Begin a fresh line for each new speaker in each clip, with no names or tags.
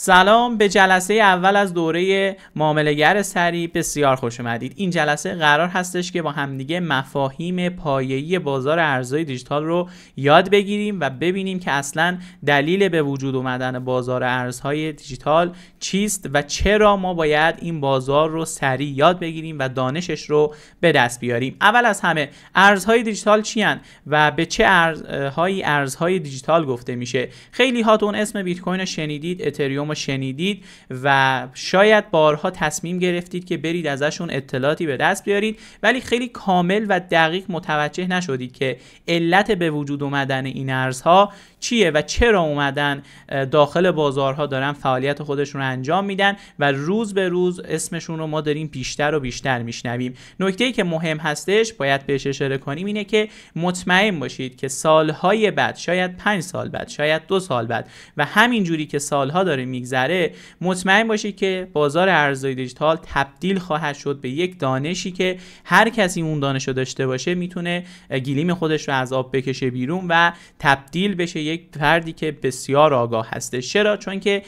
سلام به جلسه اول از دوره معاملگر سری بسیار خوش اومدید این جلسه قرار هستش که با همدیگه مفاهیم پایه‌ای بازار ارزهای دیجیتال رو یاد بگیریم و ببینیم که اصلا دلیل به وجود اومدن بازار ارزهای دیجیتال چیست و چرا ما باید این بازار رو سریع یاد بگیریم و دانشش رو به دست بیاریم اول از همه ارزهای دیجیتال چی و به چه ارزهایی ارزهای دیجیتال گفته میشه خیلی هاتون اسم بیت کوین شنیدید اتریوم شما شنیدید و شاید بارها تصمیم گرفتید که برید ازشون اطلاعاتی به دست بیارید ولی خیلی کامل و دقیق متوجه نشدید که علت به وجود اومدن این ارزها چیه و چرا اومدن داخل بازارها دارن فعالیت خودشون رو انجام میدن و روز به روز اسمشون رو ما داریم بیشتر و بیشتر میشنویم نکته ای که مهم هستش باید بهش اشاره کنیم اینه که مطمئن باشید که سالهای بعد شاید پنج سال بعد شاید دو سال بعد و همینجوری که سالها داره میگذره مطمئن باشید که بازار ارزهای دیجیتال تبدیل خواهد شد به یک دانشی که هر کسی اون دانش رو داشته باشه میتونه گلیم خودش رو از آب بکشه بیرون و تبدیل بشه یک فردی که بسیار آگاه هسته چرا چون که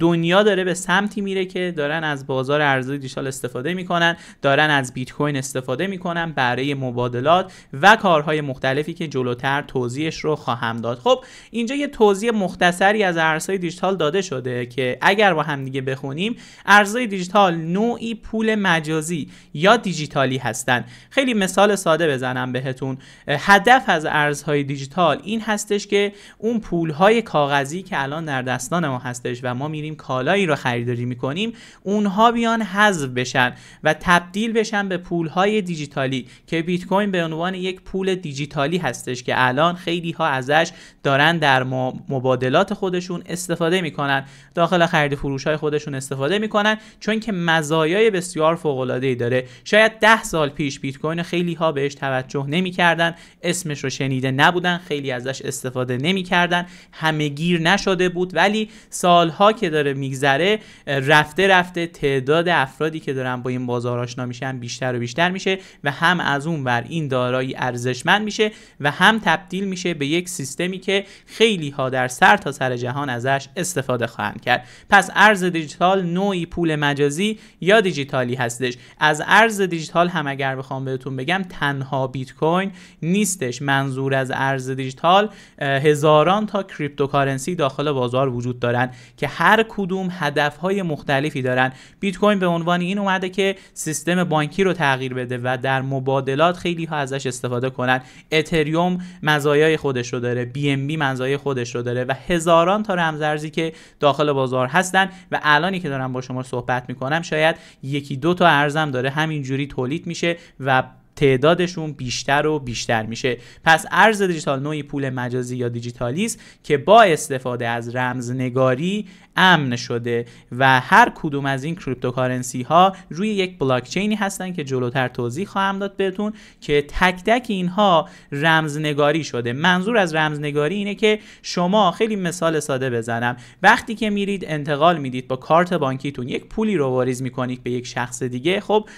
دنیا داره به سمتی میره که دارن از بازار ارزهای دیجیتال استفاده میکنن دارن از بیت کوین استفاده میکنن برای مبادلات و کارهای مختلفی که جلوتر توضیحش رو خواهم داد خب اینجا یه توضیح مختصری از ارزهای دیجیتال داده شده که اگر با دیگه بخونیم ارزهای دیجیتال نوعی پول مجازی یا دیجیتالی هستند خیلی مثال ساده بزنم بهتون هدف از ارزهای دیجیتال این هستش که اون پولهای کاغذی که الان در دستان ما هستش و ما میریم کالایی رو خریداری میکنیم اونها بیان حذف بشن و تبدیل بشن به پولهای دیجیتالی که بیت کوین به عنوان یک پول دیجیتالی هستش که الان خیلی ها ازش دارن در مبادلات خودشون استفاده میکنن داخل خرید فروش های خودشون استفاده میکنن چون که مزایای بسیار فوق العاده ای داره شاید 10 سال پیش بیت کوین خیلی ها بهش توجه نمیکردن اسمش رو شنیده نبودن خیلی ازش استفاده نمیکردن همه گیر نشده بود ولی سالها که داره میگذره رفته رفته تعداد افرادی که دارن با این بازار آشنا میشن بیشتر و بیشتر میشه و هم از اون بر این دارایی ارزشمند میشه و هم تبدیل میشه به یک سیستمی که خیلی در سر تا سر جهان ازش استفاده خواهند کرد پس ارز دیجیتال نوعی پول مجازی یا دیجیتالی هستش از ارز دیجیتال هم اگر بخوام بهتون بگم تنها بیت کوین نیستش منظور از ارز دیجیتال هزاران تا کریپتوکارنسی داخل بازار وجود دارن که هر کدوم هدفهای مختلفی دارن بیت کوین به عنوان این اومده که سیستم بانکی رو تغییر بده و در مبادلات خیلی ها ازش استفاده کنن اتریوم مزایای خودش رو داره بی ام بی مزایای خودش رو داره و هزاران تا رمزارزی که داخل بازار هستن و الانی که دارم با شما صحبت میکنم شاید یکی دو تا ارزم داره همینجوری تولید میشه و تعدادشون بیشتر و بیشتر میشه پس ارز دیجیتال نوعی پول مجازی یا دیجیتالی که با استفاده از رمزنگاری امن شده و هر کدوم از این کریپتوکارنسی ها روی یک بلاکچینی هستن که جلوتر توضیح خواهم داد بهتون که تک تک اینها رمزنگاری شده منظور از رمزنگاری اینه که شما خیلی مثال ساده بزنم وقتی که میرید انتقال میدید با کارت بانکیتون یک پولی رو واریز میکنید به یک شخص دیگه خب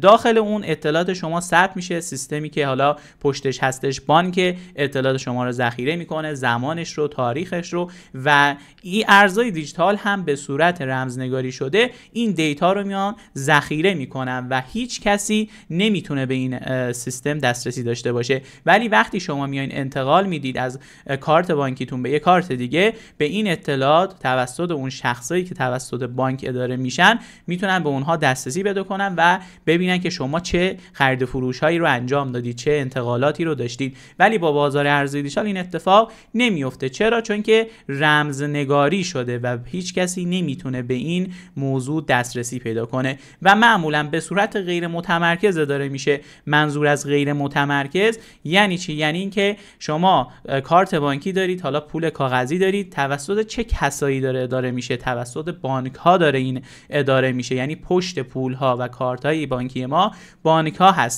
داخل اون اطلاعات شما ثبت میشه سیستمی که حالا پشتش هستش بانک اطلاعات شما رو ذخیره میکنه زمانش رو تاریخش رو و این ارزهای دیجیتال هم به صورت رمزنگاری شده این دیتا رو میان ذخیره میکنن و هیچ کسی نمیتونه به این سیستم دسترسی داشته باشه ولی وقتی شما میایین انتقال میدید از کارت بانکیتون به یه کارت دیگه به این اطلاعات توسط اون شخصایی که توسط بانک اداره میشن میتونن به اونها دسترسی پیدا کنن و ببینن که شما چه خرید خرید فروش هایی رو انجام دادی چه انتقالاتی رو داشتید ولی با بازار ارزی دیجیتال این اتفاق نمیفته چرا چون که رمزنگاری شده و هیچ کسی نمیتونه به این موضوع دسترسی پیدا کنه و معمولا به صورت غیر متمرکز داره میشه منظور از غیر متمرکز یعنی چی یعنی اینکه شما کارت بانکی دارید حالا پول کاغذی دارید توسط چه کسایی داره اداره میشه توسط بانک ها داره این اداره میشه یعنی پشت پول ها و کارت های بانکی ما بانک ها هست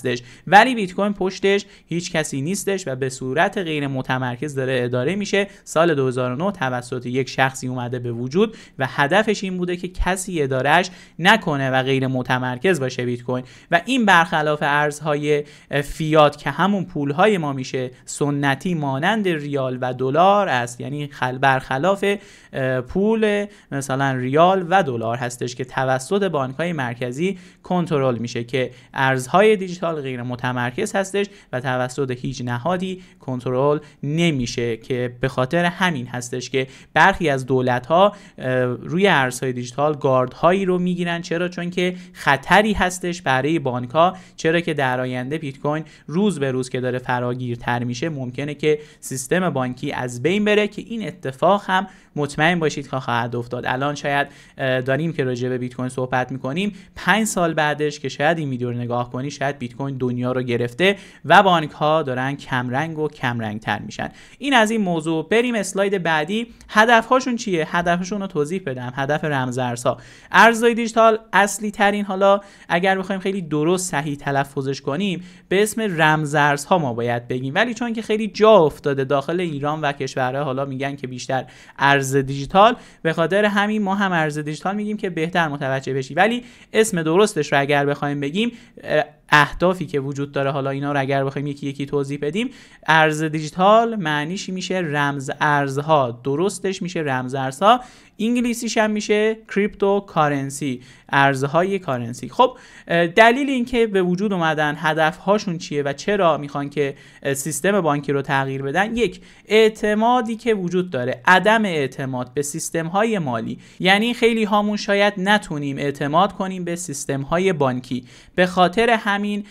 ولی بیت کوین پشتش هیچ کسی نیستش و به صورت غیر متمرکز داره اداره میشه سال 2009 توسط یک شخصی اومده به وجود و هدفش این بوده که کسی ادارش نکنه و غیر متمرکز باشه بیت کوین و این برخلاف ارزهای فیات که همون پولهای ما میشه سنتی مانند ریال و دلار است یعنی خل برخلاف پول مثلا ریال و دلار هستش که توسط بانک های مرکزی کنترل میشه که ارزهای دیجیتال دیجیتال غیر متمرکز هستش و توسط هیچ نهادی کنترل نمیشه که به خاطر همین هستش که برخی از دولت ها روی ارزهای دیجیتال گارد هایی رو میگیرن چرا چون که خطری هستش برای بانک ها چرا که در آینده بیت کوین روز به روز که داره فراگیرتر میشه ممکنه که سیستم بانکی از بین بره که این اتفاق هم مطمئن باشید که خواهد افتاد الان شاید داریم که راجع به بیت کوین صحبت میکنیم 5 سال بعدش که شاید این ویدیو رو نگاه کنی شاید بیت دنیا رو گرفته و بانک ها دارن کمرنگ و کمرنگ تر میشن این از این موضوع بریم اسلاید بعدی هدف هاشون چیه هدفشون رو توضیح بدم هدف ها ارزهای دیجیتال اصلی ترین حالا اگر بخوایم خیلی درست صحیح تلفظش کنیم به اسم رمزارزها ما باید بگیم ولی چون که خیلی جا افتاده داخل ایران و کشورها حالا میگن که بیشتر ارز دیجیتال به خاطر همین ما هم ارز دیجیتال میگیم که بهتر متوجه بشی ولی اسم درستش رو اگر بخوایم بگیم اهدافی که وجود داره حالا اینا رو اگر بخوایم یکی یکی توضیح بدیم ارز دیجیتال معنیش میشه رمز ارزها درستش میشه رمز ارزها انگلیسیش هم میشه کریپتو کارنسی ارزهای کارنسی خب دلیل اینکه به وجود اومدن هدف هاشون چیه و چرا میخوان که سیستم بانکی رو تغییر بدن یک اعتمادی که وجود داره عدم اعتماد به سیستم های مالی یعنی خیلی هامون شاید نتونیم اعتماد کنیم به سیستم های بانکی به خاطر همین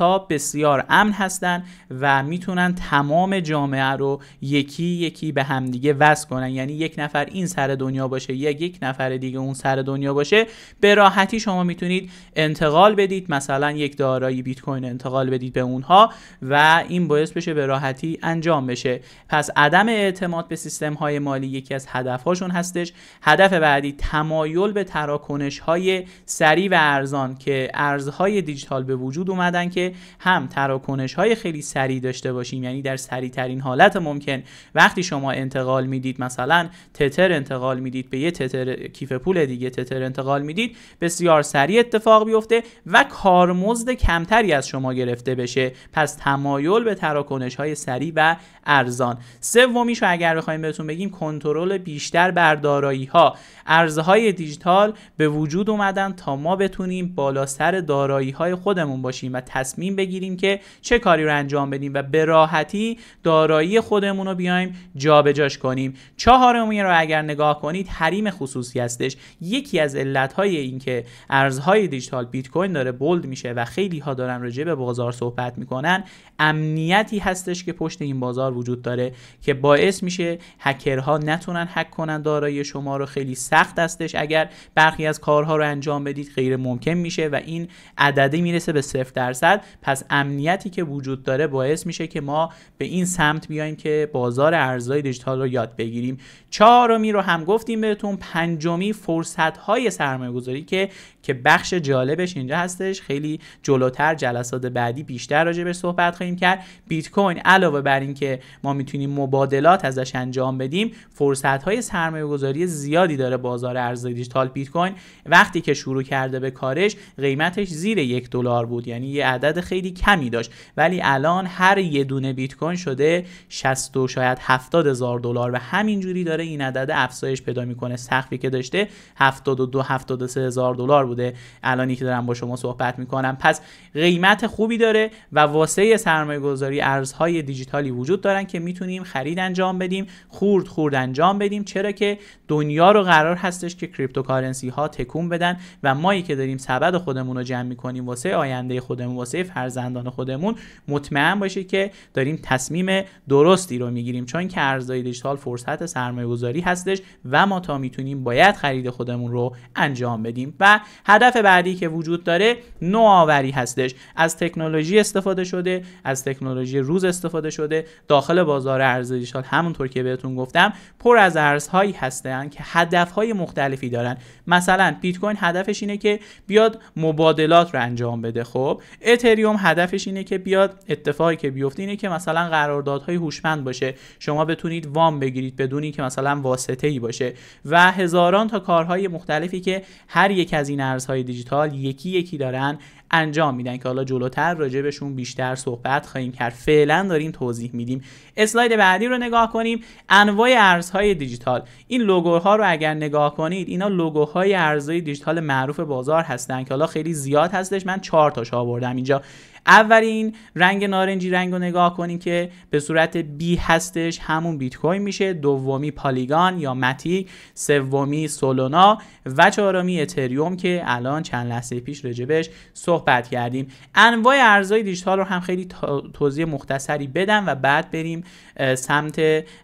ها بسیار امن هستند و میتونن تمام جامعه رو یکی یکی به همدیگه وصل کنن یعنی یک نفر این سر دنیا باشه یا یک نفر دیگه اون سر دنیا باشه به راحتی شما میتونید انتقال بدید مثلا یک دارایی بیت کوین انتقال بدید به اونها و این باعث بشه به راحتی انجام بشه پس عدم اعتماد به سیستم های مالی یکی از هدفهاشون هستش هدف بعدی تمایل به تراکنش های سریع و ارزان که ارزهای دیجیتال به وجود اومدن که هم تراکنش های خیلی سریع داشته باشیم یعنی در سریع ترین حالت ممکن وقتی شما انتقال میدید مثلا تتر انتقال میدید به یه تتر کیف پول دیگه تتر انتقال میدید بسیار سریع اتفاق بیفته و کارمزد کمتری از شما گرفته بشه پس تمایل به تراکنش های سریع و ارزان سومیشو اگر بخوایم بهتون بگیم کنترل بیشتر بر دارایی ها ارزهای دیجیتال به وجود اومدن تا ما بتونیم بالا سر دارایی های خودمون باشیم و تصمیم بگیریم که چه کاری رو انجام بدیم و به راحتی دارایی خودمون رو بیایم جابجاش کنیم چهارمی رو اگر اگر نگاه کنید حریم خصوصی هستش یکی از علتهای اینکه ارزهای دیجیتال بیت کوین داره بولد میشه و خیلی ها دارن راجع به بازار صحبت میکنن امنیتی هستش که پشت این بازار وجود داره که باعث میشه هکرها نتونن هک کنن دارایی شما رو خیلی سخت هستش اگر برخی از کارها رو انجام بدید غیر ممکن میشه و این عدده میرسه به صفر درصد پس امنیتی که وجود داره باعث میشه که ما به این سمت بیایم که بازار ارزهای دیجیتال رو یاد بگیریم چهارم رو هم گفتیم بهتون پنجمی فرصت های سرمایه گذاری که که بخش جالبش اینجا هستش خیلی جلوتر جلسات بعدی بیشتر راجع به صحبت خواهیم کرد بیت کوین علاوه بر اینکه ما میتونیم مبادلات ازش انجام بدیم فرصت های سرمایه گذاری زیادی داره بازار ارز دیجیتال بیت کوین وقتی که شروع کرده به کارش قیمتش زیر یک دلار بود یعنی یه عدد خیلی کمی داشت ولی الان هر یه دونه بیت کوین شده 60 و شاید 70 هزار دلار و همینجوری داره این عدد افزایش پیدا میکنه سقفی که داشته 72 سه هزار دلار بود بوده الانی که دارم با شما صحبت میکنم پس قیمت خوبی داره و واسه سرمایه گذاری ارزهای دیجیتالی وجود دارن که میتونیم خرید انجام بدیم خورد خورد انجام بدیم چرا که دنیا رو قرار هستش که کریپتوکارنسی ها تکون بدن و مایی که داریم سبد خودمون رو جمع میکنیم واسه آینده خودمون واسه فرزندان خودمون مطمئن باشه که داریم تصمیم درستی رو میگیریم چون که ارزهای دیجیتال فرصت سرمایه گذاری هستش و ما تا میتونیم باید خرید خودمون رو انجام بدیم و هدف بعدی که وجود داره نوآوری هستش از تکنولوژی استفاده شده از تکنولوژی روز استفاده شده داخل بازار ارز دیجیتال همونطور که بهتون گفتم پر از ارزهایی هستن که هدفهای مختلفی دارن مثلا بیت کوین هدفش اینه که بیاد مبادلات رو انجام بده خب اتریوم هدفش اینه که بیاد اتفاقی که بیفته اینه که مثلا قراردادهای هوشمند باشه شما بتونید وام بگیرید بدون که مثلا واسطه ای باشه و هزاران تا کارهای مختلفی که هر یک از این ارزهای دیجیتال یکی یکی دارن انجام میدن که حالا جلوتر راجبشون بیشتر صحبت خواهیم کرد فعلا داریم توضیح میدیم اسلاید بعدی رو نگاه کنیم انواع ارزهای دیجیتال این لوگوها رو اگر نگاه کنید اینا لوگوهای ارزهای دیجیتال معروف بازار هستن که حالا خیلی زیاد هستش من چهار تاش آوردم اینجا اولین رنگ نارنجی رنگ رو نگاه کنیم که به صورت بی هستش همون بیت کوین میشه دومی پالیگان یا متیک سومی سولونا و چهارمی اتریوم که الان چند لحظه پیش رجبش صحبت کردیم انواع ارزهای دیجیتال رو هم خیلی توضیح مختصری بدم و بعد بریم سمت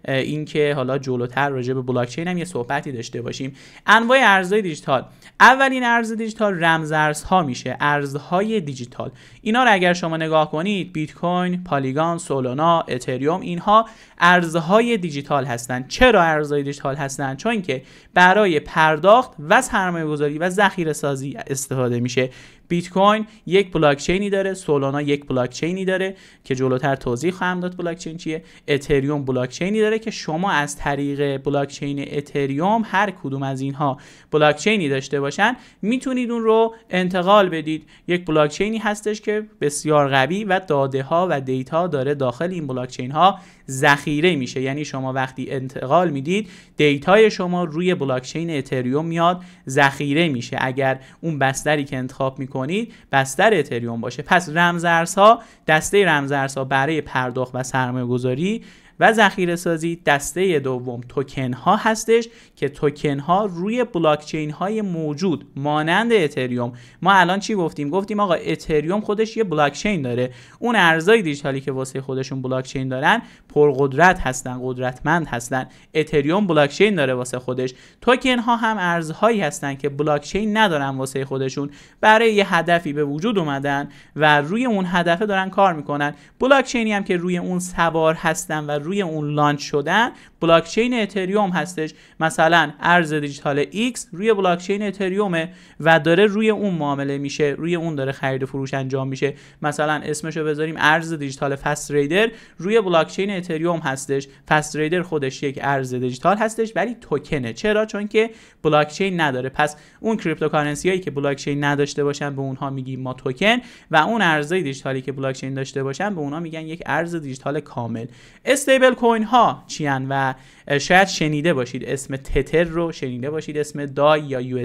اینکه حالا جلوتر راجع به بلاک چین هم یه صحبتی داشته باشیم انواع ارزهای دیجیتال اولین ارز دیجیتال رمزارزها میشه ارزهای دیجیتال اینا اگر اگر شما نگاه کنید بیت کوین، پالیگان، سولونا، اتریوم اینها ارزهای دیجیتال هستند. چرا ارزهای دیجیتال هستند؟ چون که برای پرداخت و سرمایه‌گذاری و ذخیره سازی استفاده میشه بیت کوین یک بلاک چینی داره سولانا یک بلاکچینی داره که جلوتر توضیح خواهم داد بلاک چیه اتریوم بلاک داره که شما از طریق بلاکچین اتریوم هر کدوم از اینها بلاکچینی داشته باشن میتونید اون رو انتقال بدید یک بلاک چینی هستش که بسیار قوی و داده ها و دیتا داره داخل این بلاک چین ها ذخیره میشه یعنی شما وقتی انتقال میدید دیتای شما روی بلاک اتریوم میاد ذخیره میشه اگر اون بستری که انتخاب می کنید بستر اتریوم باشه پس رمزارزها دسته رمزارزها برای پرداخت و سرمایه گذاری و ذخیره سازی دسته دوم توکن ها هستش که توکن ها روی بلاک های موجود مانند اتریوم ما الان چی گفتیم گفتیم آقا اتریوم خودش یه بلاکچین داره اون ارزهای دیجیتالی که واسه خودشون بلاک چین دارن پرقدرت هستن قدرتمند هستن اتریوم بلاک چین داره واسه خودش توکن ها هم ارزهایی هستن که بلاک چین ندارن واسه خودشون برای یه هدفی به وجود اومدن و روی اون هدفه دارن کار میکنن بلاک هم که روی اون سوار هستن و روی روی اون لانچ شدن بلاکچین اتریوم هستش مثلا ارز دیجیتال X روی بلاکچین اتریومه و داره روی اون معامله میشه روی اون داره خرید و فروش انجام میشه مثلا اسمش رو بذاریم ارز دیجیتال فست ریدر روی بلاکچین اتریوم هستش فست ریدر خودش یک ارز دیجیتال هستش ولی توکنه چرا چون که بلاکچین نداره پس اون کریپتوکارنسی هایی که بلاکچین نداشته باشن به اونها میگیم ما توکن و اون ارزهای دیجیتالی که بلاکچین داشته باشن به اونها میگن یک ارز دیجیتال کامل استیبل کوین ها و شاید شنیده باشید اسم تتر رو شنیده باشید اسم دای یا یو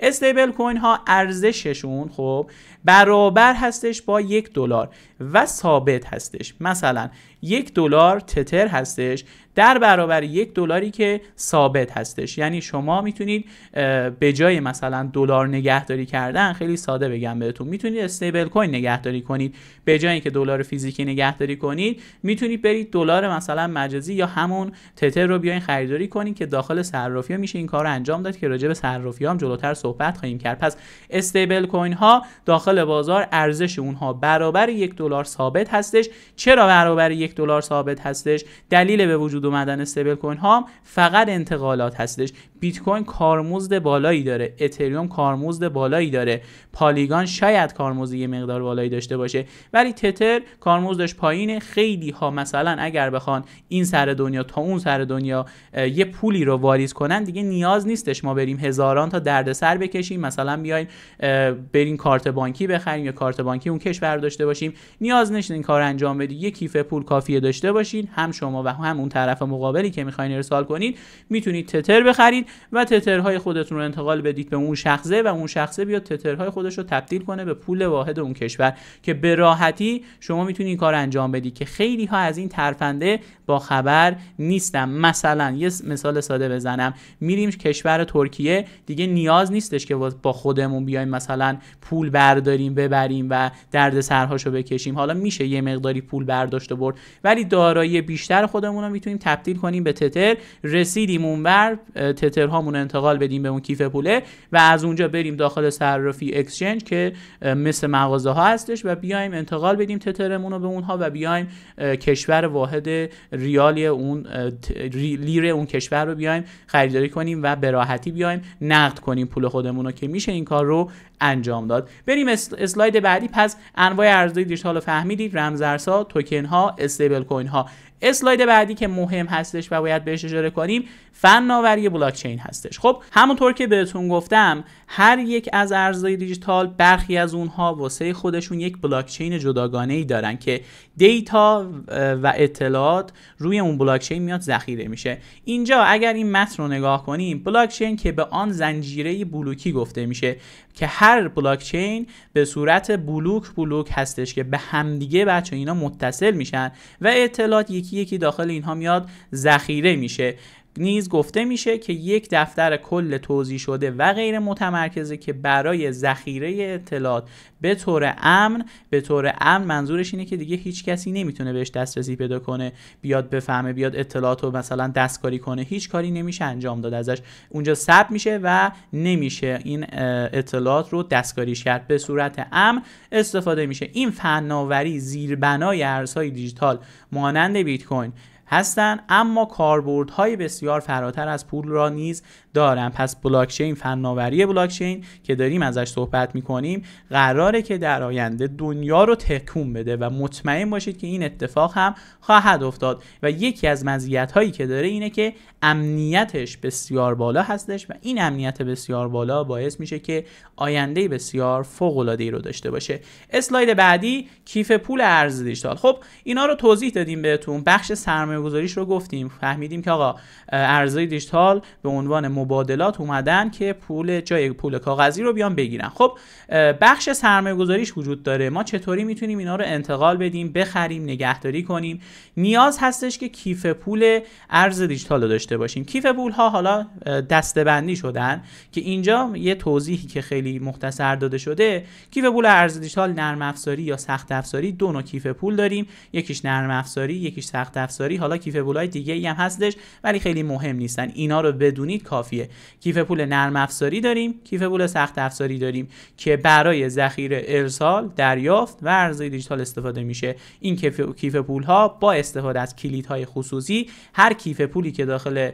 استیبل کوین ها ارزششون خب برابر هستش با یک دلار و ثابت هستش مثلا یک دلار تتر هستش در برابر یک دلاری که ثابت هستش یعنی شما میتونید به جای مثلا دلار نگهداری کردن خیلی ساده بگم بهتون میتونید استیبل کوین نگهداری کنید به جای اینکه دلار فیزیکی نگهداری کنید میتونید برید دلار مثلا مجازی یا همون تتر رو بیاین خریداری کنید که داخل صرافی میشه این کار رو انجام داد که راجع به صرافی هم جلوتر صحبت خواهیم کرد پس استیبل کوین ها داخل بازار ارزش اونها برابر یک دلار دلار ثابت هستش چرا برابر یک دلار ثابت هستش دلیل به وجود اومدن استیبل کوین ها فقط انتقالات هستش بیت کوین کارمزد بالایی داره اتریوم کارمزد بالایی داره پالیگان شاید کارمزد یه مقدار بالایی داشته باشه ولی تتر کارمزدش پایینه خیلی ها مثلا اگر بخوان این سر دنیا تا اون سر دنیا یه پولی رو واریز کنن دیگه نیاز نیستش ما بریم هزاران تا دردسر بکشیم مثلا بیاین بریم کارت بانکی بخریم یا کارت بانکی اون کشور داشته باشیم نیاز نیست کار انجام بدی یه کیف پول کافیه داشته باشین هم شما و هم اون طرف مقابلی که میخواین ارسال کنید میتونید تتر بخرید و تترهای خودتون رو انتقال بدید به اون شخصه و اون شخصه بیاد تترهای خودش رو تبدیل کنه به پول واحد اون کشور که به راحتی شما میتونید این کار انجام بدید که خیلی ها از این ترفنده با خبر نیستم مثلا یه مثال ساده بزنم میریم کشور ترکیه دیگه نیاز نیستش که با خودمون بیایم مثلا پول برداریم ببریم و درد سرهاشو بکشیم حالا میشه یه مقداری پول برداشت و برد ولی دارایی بیشتر خودمون رو میتونیم تبدیل کنیم به تتر رسیدیم اونور تتر هامون انتقال بدیم به اون کیف پوله و از اونجا بریم داخل صرافی اکسچنج که مثل مغازه ها هستش و بیایم انتقال بدیم تترمون رو به اونها و بیایم کشور واحد ریالی اون لیر اون کشور رو بیایم خریداری کنیم و به راحتی بیایم نقد کنیم پول خودمون رو که میشه این کار رو انجام داد بریم اسلاید بعدی پس انواع ارزهای دیجیتال رو فهمیدید رمزارزها توکن ها استیبل کوین ها اسلاید بعدی که مهم هستش و باید بهش اشاره کنیم فناوری بلاک چین هستش خب همونطور که بهتون گفتم هر یک از ارزهای دیجیتال برخی از اونها واسه خودشون یک بلاک چین جداگانه ای دارن که دیتا و اطلاعات روی اون بلاک چین میاد ذخیره میشه اینجا اگر این متن رو نگاه کنیم بلاک چین که به آن زنجیره بلوکی گفته میشه که هر بلاک چین به صورت بلوک بلوک هستش که به همدیگه بچه اینا متصل میشن و اطلاعات یکی داخل اینها میاد ذخیره میشه نیز گفته میشه که یک دفتر کل توضیح شده و غیر متمرکزه که برای ذخیره اطلاعات به طور امن به طور امن منظورش اینه که دیگه هیچ کسی نمیتونه بهش دسترسی پیدا کنه بیاد بفهمه بیاد اطلاعات رو مثلا دستکاری کنه هیچ کاری نمیشه انجام داد ازش اونجا ثبت میشه و نمیشه این اطلاعات رو دستکاریش کرد به صورت امن استفاده میشه این فناوری زیربنای ارزهای دیجیتال مانند بیت کوین هستند اما کاربردهای بسیار فراتر از پول را نیز دارن پس بلاکچین فناوری بلاکچین که داریم ازش صحبت میکنیم قراره که در آینده دنیا رو تکون بده و مطمئن باشید که این اتفاق هم خواهد افتاد و یکی از مزیت هایی که داره اینه که امنیتش بسیار بالا هستش و این امنیت بسیار بالا باعث میشه که آینده بسیار فوق العاده ای رو داشته باشه اسلاید بعدی کیف پول ارز دیجیتال خب اینا رو توضیح دادیم بهتون بخش سرمایه رو گفتیم فهمیدیم که آقا ارزهای دیجیتال به عنوان مبادلات اومدن که پول جای پول کاغذی رو بیان بگیرن خب بخش سرمایه گذاریش وجود داره ما چطوری میتونیم اینا رو انتقال بدیم بخریم نگهداری کنیم نیاز هستش که کیف پول ارز دیجیتال رو داشته باشیم کیف پول ها حالا دستبندی شدن که اینجا یه توضیحی که خیلی مختصر داده شده کیف پول ارز دیجیتال نرم افزاری یا سخت افزاری دو نوع کیف پول داریم یکیش نرم افزاری یکیش سخت افزاری حالا کیف پول های دیگه هم هستش ولی خیلی مهم نیستن اینا رو بدونید کافی کافیه کیف پول نرم افزاری داریم کیف پول سخت افزاری داریم که برای ذخیره ارسال دریافت و ارزهای دیجیتال استفاده میشه این کیف پول ها با استفاده از کلیدهای خصوصی هر کیف پولی که داخل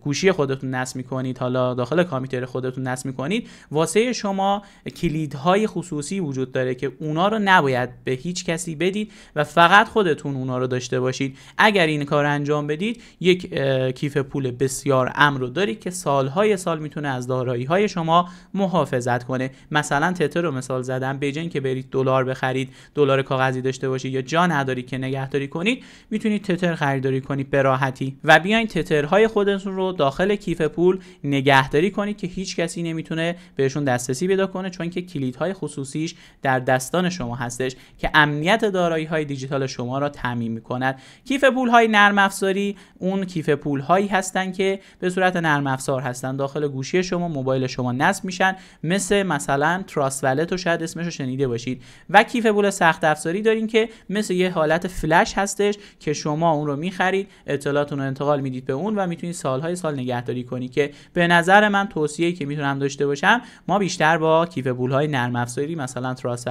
گوشی خودتون نصب میکنید حالا داخل کامپیوتر خودتون نصب میکنید واسه شما کلیدهای خصوصی وجود داره که اونا رو نباید به هیچ کسی بدید و فقط خودتون اونا رو داشته باشید اگر این کار انجام بدید یک کیف پول بسیار امن رو مقداری که سالهای سال میتونه از دارایی های شما محافظت کنه مثلا تتر رو مثال زدم به اینکه برید دلار بخرید دلار کاغذی داشته باشید یا جا نداری که نگهداری کنید میتونید تتر خریداری کنید به راحتی و بیاین تترهای خودتون رو داخل کیف پول نگهداری کنید که هیچ کسی نمیتونه بهشون دسترسی پیدا کنه چون که کلیدهای خصوصیش در دستان شما هستش که امنیت دارایی های دیجیتال شما را تعمین میکند کیف پول های نرم افزاری اون کیف پول هایی هستن که به صورت نرم افزار هستن داخل گوشی شما موبایل شما نصب میشن مثل مثلا تراست ولت و شاید اسمش رو شنیده باشید و کیف پول سخت افزاری دارین که مثل یه حالت فلش هستش که شما اون رو میخرید اطلاعاتون رو انتقال میدید به اون و میتونید سالهای سال نگهداری کنی که به نظر من توصیه که میتونم داشته باشم ما بیشتر با کیف پول های نرم افزاری مثلا تراست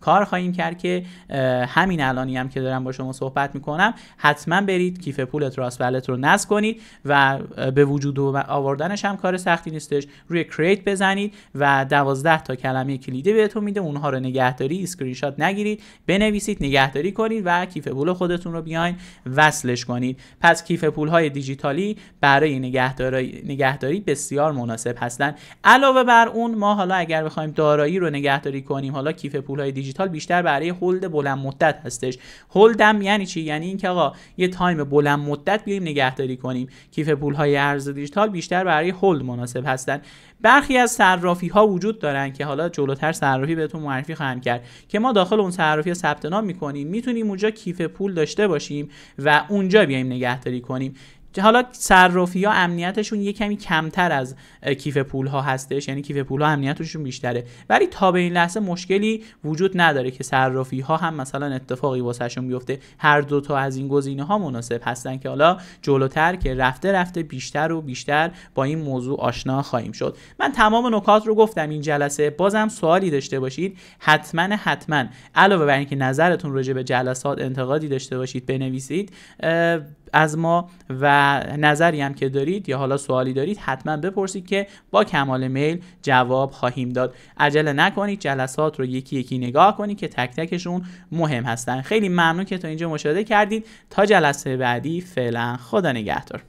کار خواهیم کرد که همین الانی هم که دارم با شما صحبت میکنم حتما برید کیف پول تراست رو نصب کنید و به وجود و آوردنش هم کار سختی نیستش روی کریت بزنید و 12 تا کلمه کلیدی بهتون میده اونها رو نگهداری اسکرین شات نگیرید بنویسید نگهداری کنید و کیف پول خودتون رو بیاین وصلش کنید پس کیف پول های دیجیتالی برای نگهداری نگهداری بسیار مناسب هستند علاوه بر اون ما حالا اگر بخوایم دارایی رو نگهداری کنیم حالا کیف پول های دیجیتال بیشتر برای هولد بلند مدت هستش هولدم یعنی چی یعنی اینکه آقا یه تایم بلند مدت بیایم نگهداری کنیم کیف پول های ارز بیشتر برای هولد مناسب هستند برخی از صرافی ها وجود دارن که حالا جلوتر صرافی بهتون معرفی خواهم کرد که ما داخل اون صرافی ثبت نام میکنیم میتونیم اونجا کیف پول داشته باشیم و اونجا بیایم نگهداری کنیم حالا صرافی ها امنیتشون یه کمی کمتر از کیف پول ها هستش یعنی کیف پول ها امنیتشون بیشتره ولی تا به این لحظه مشکلی وجود نداره که صرافی ها هم مثلا اتفاقی واسهشون بیفته هر دو تا از این گزینه ها مناسب هستن که حالا جلوتر که رفته رفته بیشتر و بیشتر با این موضوع آشنا خواهیم شد من تمام نکات رو گفتم این جلسه بازم سوالی داشته باشید حتما حتما علاوه بر اینکه نظرتون راجع به جلسات انتقادی داشته باشید بنویسید از ما و نظری هم که دارید یا حالا سوالی دارید حتما بپرسید که با کمال میل جواب خواهیم داد عجله نکنید جلسات رو یکی یکی نگاه کنید که تک تکشون مهم هستن خیلی ممنون که تا اینجا مشاهده کردید تا جلسه بعدی فعلا خدا نگهدار